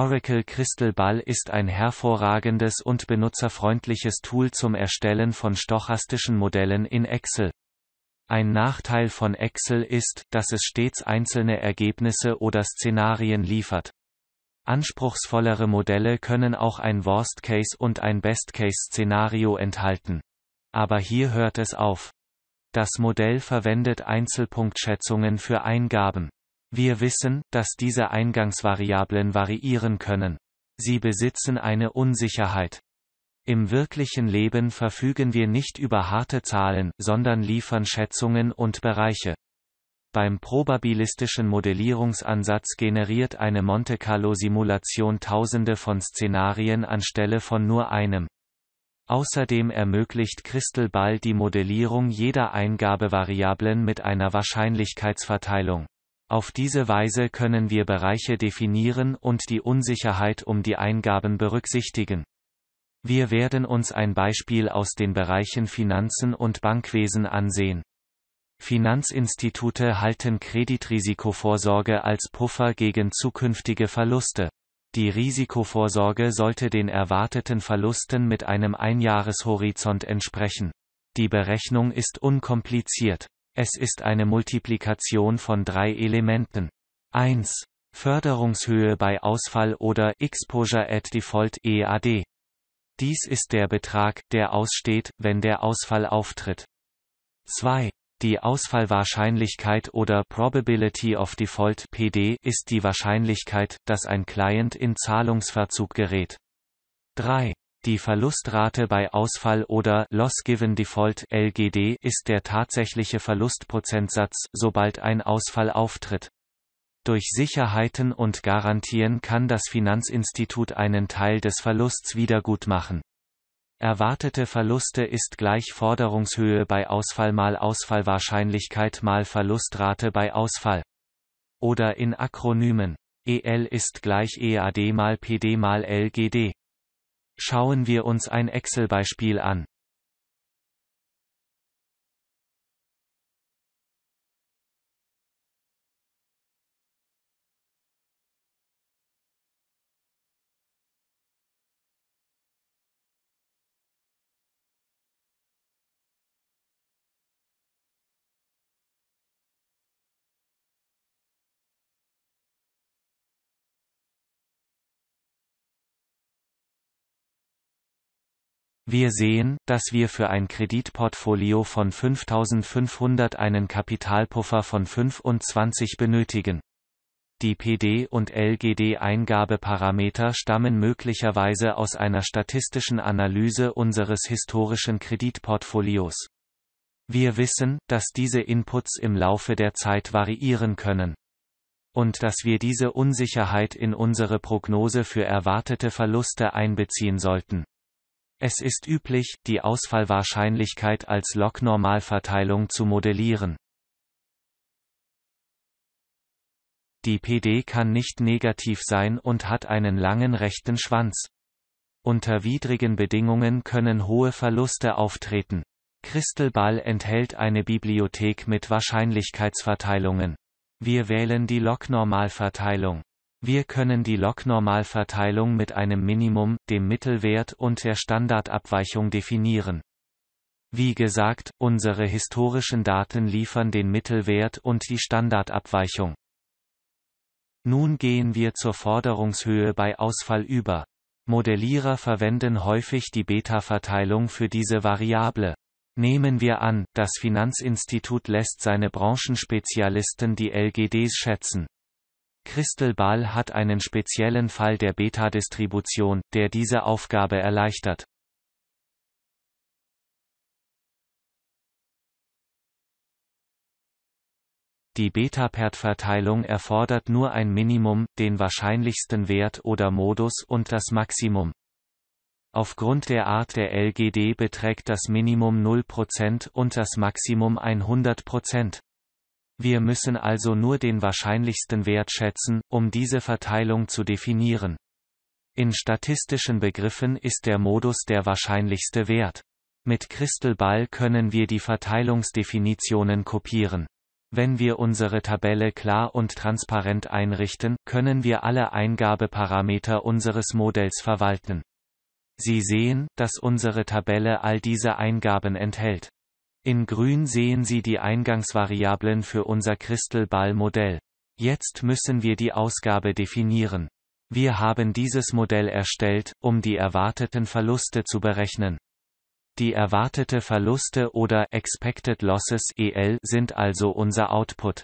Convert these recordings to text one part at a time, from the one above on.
Oracle Crystal Ball ist ein hervorragendes und benutzerfreundliches Tool zum Erstellen von stochastischen Modellen in Excel. Ein Nachteil von Excel ist, dass es stets einzelne Ergebnisse oder Szenarien liefert. Anspruchsvollere Modelle können auch ein Worst-Case und ein Best-Case-Szenario enthalten. Aber hier hört es auf. Das Modell verwendet Einzelpunktschätzungen für Eingaben. Wir wissen, dass diese Eingangsvariablen variieren können. Sie besitzen eine Unsicherheit. Im wirklichen Leben verfügen wir nicht über harte Zahlen, sondern liefern Schätzungen und Bereiche. Beim probabilistischen Modellierungsansatz generiert eine Monte-Carlo-Simulation tausende von Szenarien anstelle von nur einem. Außerdem ermöglicht Crystal Ball die Modellierung jeder Eingabevariablen mit einer Wahrscheinlichkeitsverteilung. Auf diese Weise können wir Bereiche definieren und die Unsicherheit um die Eingaben berücksichtigen. Wir werden uns ein Beispiel aus den Bereichen Finanzen und Bankwesen ansehen. Finanzinstitute halten Kreditrisikovorsorge als Puffer gegen zukünftige Verluste. Die Risikovorsorge sollte den erwarteten Verlusten mit einem Einjahreshorizont entsprechen. Die Berechnung ist unkompliziert. Es ist eine Multiplikation von drei Elementen. 1. Förderungshöhe bei Ausfall oder Exposure at Default EAD. Dies ist der Betrag, der aussteht, wenn der Ausfall auftritt. 2. Die Ausfallwahrscheinlichkeit oder Probability of Default PD ist die Wahrscheinlichkeit, dass ein Client in Zahlungsverzug gerät. 3. Die Verlustrate bei Ausfall oder Loss Given Default LGD ist der tatsächliche Verlustprozentsatz, sobald ein Ausfall auftritt. Durch Sicherheiten und Garantien kann das Finanzinstitut einen Teil des Verlusts wiedergutmachen. Erwartete Verluste ist gleich Forderungshöhe bei Ausfall mal Ausfallwahrscheinlichkeit mal Verlustrate bei Ausfall. Oder in Akronymen. EL ist gleich EAD mal PD mal LGD. Schauen wir uns ein Excel-Beispiel an. Wir sehen, dass wir für ein Kreditportfolio von 5500 einen Kapitalpuffer von 25 benötigen. Die PD- und LGD-Eingabeparameter stammen möglicherweise aus einer statistischen Analyse unseres historischen Kreditportfolios. Wir wissen, dass diese Inputs im Laufe der Zeit variieren können. Und dass wir diese Unsicherheit in unsere Prognose für erwartete Verluste einbeziehen sollten. Es ist üblich, die Ausfallwahrscheinlichkeit als Log-Normalverteilung zu modellieren. Die PD kann nicht negativ sein und hat einen langen rechten Schwanz. Unter widrigen Bedingungen können hohe Verluste auftreten. Crystalball enthält eine Bibliothek mit Wahrscheinlichkeitsverteilungen. Wir wählen die Log-Normalverteilung. Wir können die log mit einem Minimum, dem Mittelwert und der Standardabweichung definieren. Wie gesagt, unsere historischen Daten liefern den Mittelwert und die Standardabweichung. Nun gehen wir zur Forderungshöhe bei Ausfall über. Modellierer verwenden häufig die Beta-Verteilung für diese Variable. Nehmen wir an, das Finanzinstitut lässt seine Branchenspezialisten die LGDs schätzen. Crystal Ball hat einen speziellen Fall der Beta-Distribution, der diese Aufgabe erleichtert. Die Beta-Pert-Verteilung erfordert nur ein Minimum, den wahrscheinlichsten Wert oder Modus und das Maximum. Aufgrund der Art der LGD beträgt das Minimum 0% und das Maximum 100%. Wir müssen also nur den wahrscheinlichsten Wert schätzen, um diese Verteilung zu definieren. In statistischen Begriffen ist der Modus der wahrscheinlichste Wert. Mit Crystal können wir die Verteilungsdefinitionen kopieren. Wenn wir unsere Tabelle klar und transparent einrichten, können wir alle Eingabeparameter unseres Modells verwalten. Sie sehen, dass unsere Tabelle all diese Eingaben enthält. In grün sehen Sie die Eingangsvariablen für unser Crystal-Ball-Modell. Jetzt müssen wir die Ausgabe definieren. Wir haben dieses Modell erstellt, um die erwarteten Verluste zu berechnen. Die erwartete Verluste oder Expected Losses EL sind also unser Output.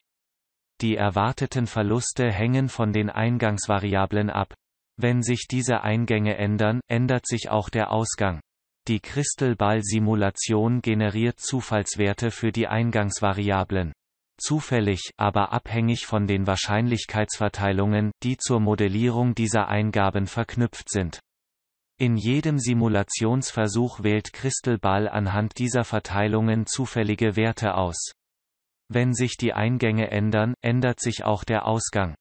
Die erwarteten Verluste hängen von den Eingangsvariablen ab. Wenn sich diese Eingänge ändern, ändert sich auch der Ausgang. Die Crystal-Ball-Simulation generiert Zufallswerte für die Eingangsvariablen. Zufällig, aber abhängig von den Wahrscheinlichkeitsverteilungen, die zur Modellierung dieser Eingaben verknüpft sind. In jedem Simulationsversuch wählt Crystal-Ball anhand dieser Verteilungen zufällige Werte aus. Wenn sich die Eingänge ändern, ändert sich auch der Ausgang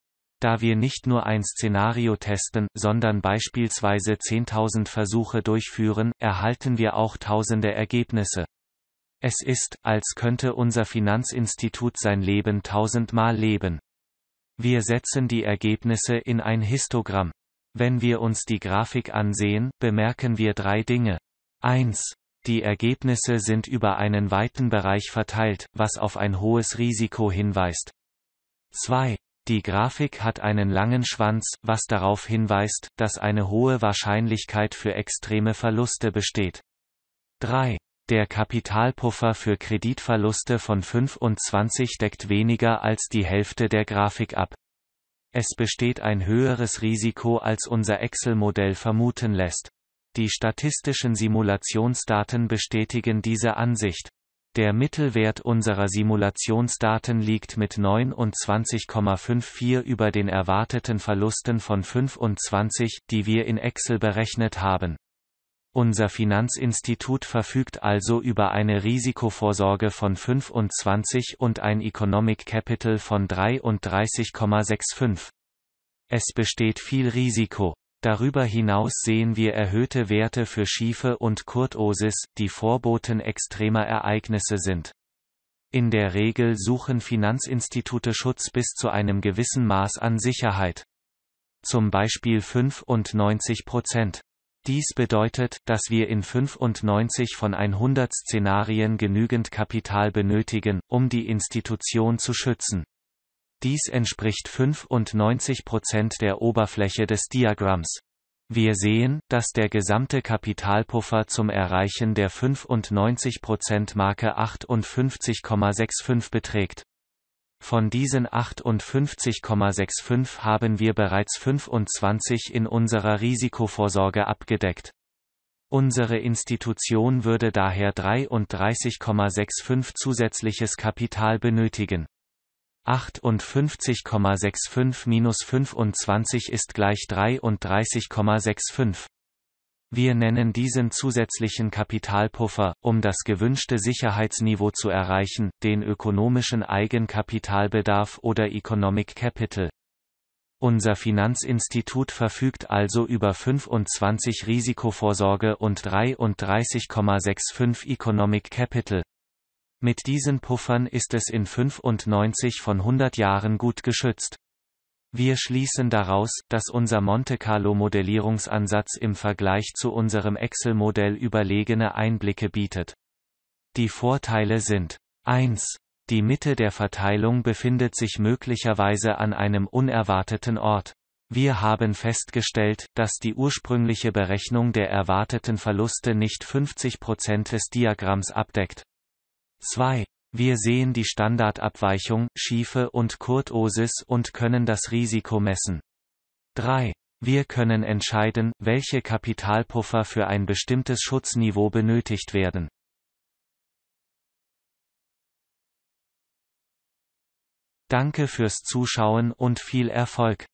da wir nicht nur ein Szenario testen, sondern beispielsweise 10.000 Versuche durchführen, erhalten wir auch tausende Ergebnisse. Es ist, als könnte unser Finanzinstitut sein Leben tausendmal leben. Wir setzen die Ergebnisse in ein Histogramm. Wenn wir uns die Grafik ansehen, bemerken wir drei Dinge. 1. Die Ergebnisse sind über einen weiten Bereich verteilt, was auf ein hohes Risiko hinweist. 2. Die Grafik hat einen langen Schwanz, was darauf hinweist, dass eine hohe Wahrscheinlichkeit für extreme Verluste besteht. 3. Der Kapitalpuffer für Kreditverluste von 25 deckt weniger als die Hälfte der Grafik ab. Es besteht ein höheres Risiko als unser Excel-Modell vermuten lässt. Die statistischen Simulationsdaten bestätigen diese Ansicht. Der Mittelwert unserer Simulationsdaten liegt mit 29,54 über den erwarteten Verlusten von 25, die wir in Excel berechnet haben. Unser Finanzinstitut verfügt also über eine Risikovorsorge von 25 und ein Economic Capital von 33,65. Es besteht viel Risiko. Darüber hinaus sehen wir erhöhte Werte für Schiefe und Kurtosis, die Vorboten extremer Ereignisse sind. In der Regel suchen Finanzinstitute Schutz bis zu einem gewissen Maß an Sicherheit. Zum Beispiel 95 Prozent. Dies bedeutet, dass wir in 95 von 100 Szenarien genügend Kapital benötigen, um die Institution zu schützen. Dies entspricht 95 der Oberfläche des Diagramms. Wir sehen, dass der gesamte Kapitalpuffer zum Erreichen der 95% Marke 58,65 beträgt. Von diesen 58,65 haben wir bereits 25 in unserer Risikovorsorge abgedeckt. Unsere Institution würde daher 33,65 zusätzliches Kapital benötigen. 58,65 minus 25 ist gleich 33,65. Wir nennen diesen zusätzlichen Kapitalpuffer, um das gewünschte Sicherheitsniveau zu erreichen, den ökonomischen Eigenkapitalbedarf oder Economic Capital. Unser Finanzinstitut verfügt also über 25 Risikovorsorge und 33,65 Economic Capital. Mit diesen Puffern ist es in 95 von 100 Jahren gut geschützt. Wir schließen daraus, dass unser Monte-Carlo-Modellierungsansatz im Vergleich zu unserem Excel-Modell überlegene Einblicke bietet. Die Vorteile sind 1. Die Mitte der Verteilung befindet sich möglicherweise an einem unerwarteten Ort. Wir haben festgestellt, dass die ursprüngliche Berechnung der erwarteten Verluste nicht 50% des Diagramms abdeckt. 2. Wir sehen die Standardabweichung, Schiefe und Kurtosis und können das Risiko messen. 3. Wir können entscheiden, welche Kapitalpuffer für ein bestimmtes Schutzniveau benötigt werden. Danke fürs Zuschauen und viel Erfolg!